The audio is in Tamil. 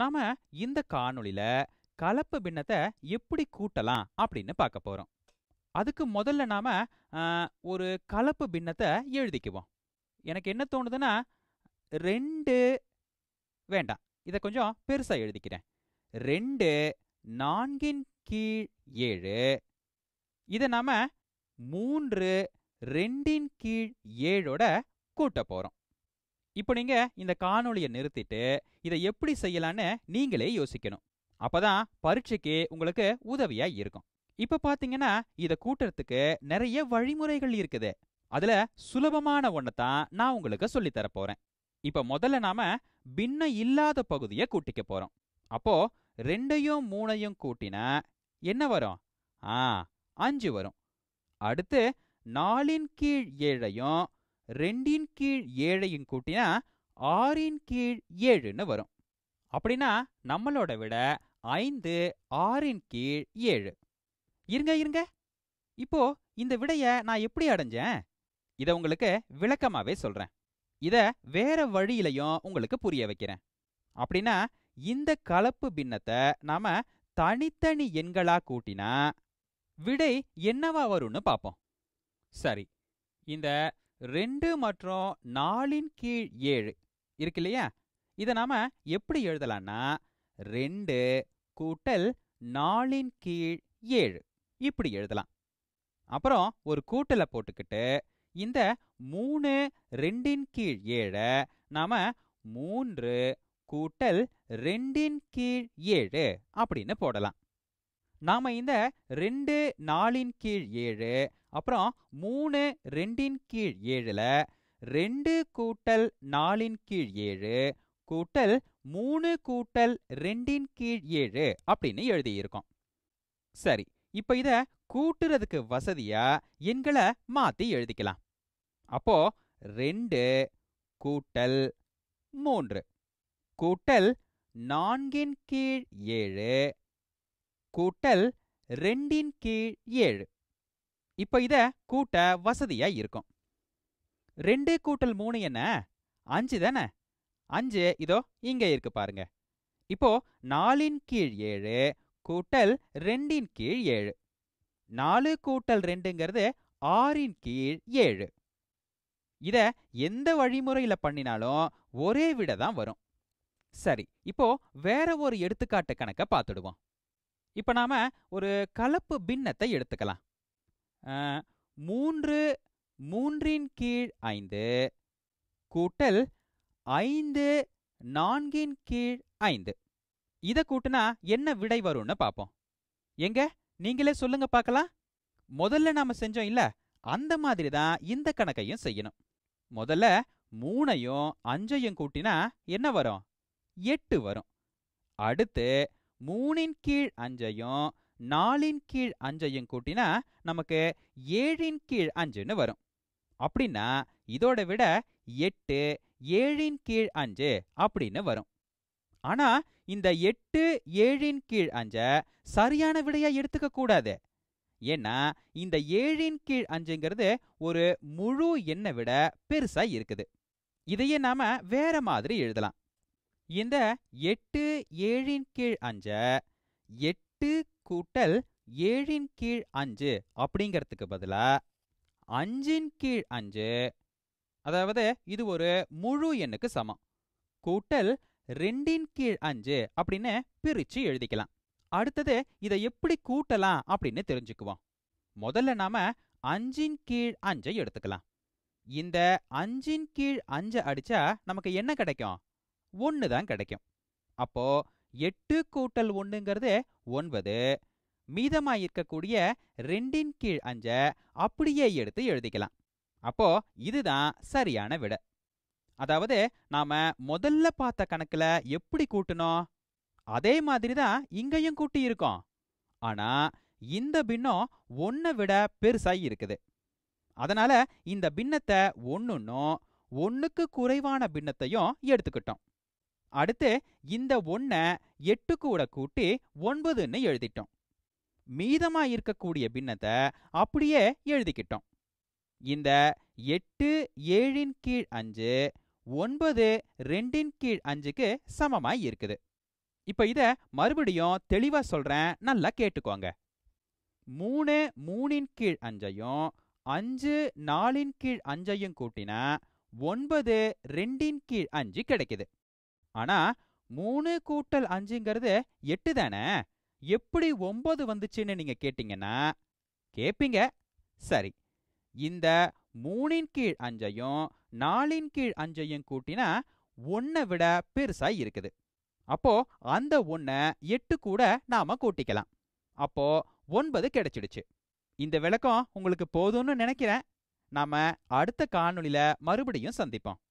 நாம இந்த காணொளியில கலப்பு பின்னத்தை எப்படி கூட்டலாம் அப்படின்னு பார்க்க போறோம் அதுக்கு முதல்ல நாம ஒரு கலப்பு பின்னத்தை எழுதிக்குவோம் எனக்கு என்ன தோணுதுன்னா ரெண்டு வேண்டாம் இதை கொஞ்சம் பெருசா எழுதிக்கிறேன் ரெண்டு நான்கின் கீழ் ஏழு இதை நாம மூன்று ரெண்டின் கீழ் ஏழோட கூட்ட போறோம் இப்போ நீங்கள் இந்த காணொளியை நிறுத்திட்டு இதை எப்படி செய்யலான்னு நீங்களே யோசிக்கணும் தான் பரீட்சைக்கு உங்களுக்கு உதவியா இருக்கும் இப்ப பாத்தீங்கன்னா இதை கூட்டுறதுக்கு நிறைய வழிமுறைகள் இருக்குது அதுல சுலபமான ஒன்றை தான் நான் உங்களுக்கு சொல்லித்தர போறேன் இப்ப முதல்ல நாம பின்ன இல்லாத பகுதியை கூட்டிக்க போறோம் அப்போ ரெண்டையும் மூணையும் கூட்டினா என்ன வரும் ஆ அஞ்சு வரும் அடுத்து நாலின் கீழ் ஏழையும் ரெண்டின் கீழ் ஏழையும் கூட்டினா ஆறின் கீழ் ஏழுன்னு வரும் அப்படின்னா நம்மளோட விட ஐந்து ஆறின் கீழ் ஏழு இருங்க இருங்க இப்போ இந்த விடைய நான் எப்படி அடைஞ்சேன் இதை உங்களுக்கு விளக்கமாவே சொல்றேன் இத வேற வழியிலையும் உங்களுக்கு புரிய வைக்கிறேன் அப்படின்னா இந்த கலப்பு பின்னத்தை நாம தனித்தனி எண்களா கூட்டினா விடை என்னவா வரும்னு பார்ப்போம் சரி இந்த ரெண்டு மற்றும் நாலின் கீழ் ஏழு இருக்கு இல்லையா இதை நாம் எப்படி எழுதலாம்னா ரெண்டு கூட்டல் நாலின் கீழ் ஏழு இப்படி எழுதலாம் அப்புறம் ஒரு கூட்டலை போட்டுக்கிட்டு இந்த மூணு ரெண்டின் கீழ் ஏழை நாம் மூன்று கூட்டல் ரெண்டின் கீழ் ஏழு அப்படின்னு போடலாம் நாம் இந்த ரெண்டு நாலின் கீழ் ஏழு அப்புறம் மூணு ரெண்டின் கீழ் ஏழில் ரெண்டு கூட்டல் நாலின் கீழ் ஏழு கூட்டல் மூணு கூட்டல் ரெண்டின் கீழ் ஏழு அப்படின்னு எழுதியிருக்கோம் சரி இப்ப இத கூட்டுறதுக்கு வசதியா எண்களை மாத்தி எழுதிக்கலாம் அப்போ ரெண்டு கூட்டல் மூன்று கூட்டல் நான்கின் கீழ் ஏழு கூட்டல் ரெண்டின் கீழ் ஏழு இப்போ இதை கூட்ட வசதியா இருக்கும் ரெண்டு கூட்டல் மூணு என்ன அஞ்சு தானே அஞ்சு இதோ இங்க இருக்கு பாருங்க இப்போ நாலின் கீழ் ஏழு கூட்டல் ரெண்டின் கீழ் ஏழு நாலு கூட்டல் ரெண்டுங்கிறது ஆறின் கீழ் ஏழு இத எந்த வழிமுறையில பண்ணினாலும் ஒரே விட தான் வரும் சரி இப்போ வேற ஒரு எடுத்துக்காட்டு கணக்க பார்த்துடுவோம் இப்ப நாம ஒரு கலப்பு பின்னத்தை எடுத்துக்கலாம் மூன்று மூன்றின் கீழ் ஐந்து கூட்டல் ஐந்து நான்கின் கீழ் ஐந்து இதை கூட்டினா என்ன விடை வரும்னு பார்ப்போம் எங்க நீங்களே சொல்லுங்க பார்க்கலாம் முதல்ல நாம செஞ்சோம் இல்ல அந்த மாதிரி தான் இந்த கணக்கையும் செய்யணும் முதல்ல மூணையும் அஞ்சையும் கூட்டினா என்ன வரும் எட்டு வரும் அடுத்து மூணின் கீழ் அஞ்சையும் நாலின் கீழ் அஞ்சையும் கூட்டினா நமக்கு ஏழின் கீழ் அஞ்சுன்னு வரும் அப்படின்னா இதோட விட எட்டு ஏழின் கீழ் அஞ்சு அப்படின்னு வரும் ஆனா இந்த எட்டு ஏழின் கீழ் அஞ்ச சரியான விடையா எடுத்துக்க கூடாது ஏன்னா இந்த ஏழின் கீழ் அஞ்சுங்கிறது ஒரு முழு எண்ணை விட பெருசா இருக்குது இதையே நாம வேற மாதிரி எழுதலாம் இந்த எட்டு ஏழின் கீழ் அஞ்ச எட்டு கூட்டல் ஏழின் கீழ் அஞ்சு அப்படிங்கிறதுக்கு பதிலாக அஞ்சின் கீழ் அஞ்சு அதாவது இது ஒரு முழு எண்ணுக்கு சமம் கூட்டல் ரெண்டின் கீழ் அஞ்சு அப்படின்னு பிரிச்சு எழுதிக்கலாம் அடுத்தது இதை எப்படி கூட்டலாம் அப்படின்னு தெரிஞ்சுக்குவோம் முதல்ல நாம அஞ்சின் கீழ் அஞ்சை எடுத்துக்கலாம் இந்த அஞ்சின் கீழ் அஞ்சை அடிச்சா நமக்கு என்ன கிடைக்கும் ஒன்று தான் கிடைக்கும் அப்போ எட்டு கூட்டல் ஒன்றுங்கிறது ஒன்பது மீதமாக இருக்கக்கூடிய ரெண்டின் கீழ் அஞ்சை அப்படியே எடுத்து எழுதிக்கலாம் அப்போ இதுதான் சரியான விட அதாவது நாம முதல்ல பார்த்த கணக்குல எப்படி கூட்டணும் அதே மாதிரி தான் இங்கேயும் கூட்டியிருக்கோம் ஆனால் ஆனா இந்த பின்னம் ஒன்றை விட பெருசாக இருக்குது அதனால இந்த பின்னத்தை ஒன்றுன்னும் ஒன்றுக்கு குறைவான பின்னத்தையும் எடுத்துக்கிட்டோம் அடுத்து இந்த ஒன்னை எட்டு கூட கூட்டி ஒன்பதுன்னு எழுதிட்டோம் மீதமா இருக்கக்கூடிய பின்னத்தை அப்படியே எழுதிக்கிட்டோம் இந்த எட்டு ஏழின் கீழ் அஞ்சு ஒன்பது ரெண்டின் கீழ் அஞ்சுக்கு சமமாக இருக்குது இப்போ இதை மறுபடியும் தெளிவாக சொல்கிறேன் நல்லா கேட்டுக்கோங்க மூணு மூணின் கீழ் அஞ்சையும் அஞ்சு நாலின் கீழ் அஞ்சையும் கூட்டினா ஒன்பது ரெண்டின் கீழ் அஞ்சு கிடைக்குது ஆனா மூணு கூட்டல் அஞ்சுங்கிறது எட்டு தானே எப்படி ஒன்பது வந்துச்சுன்னு நீங்க கேட்டீங்கன்னா கேப்பீங்க சரி இந்த மூணின் கீழ் அஞ்சையும் நாலின் கீழ் அஞ்சையும் கூட்டினா ஒன்ன விட பெருசா இருக்குது அப்போ அந்த ஒண்ண எட்டு கூட நாம கூட்டிக்கலாம் அப்போ ஒன்பது கிடைச்சிடுச்சு இந்த விளக்கம் உங்களுக்கு போதும்னு நினைக்கிறேன் நாம அடுத்த காணொளியில மறுபடியும் சந்திப்போம்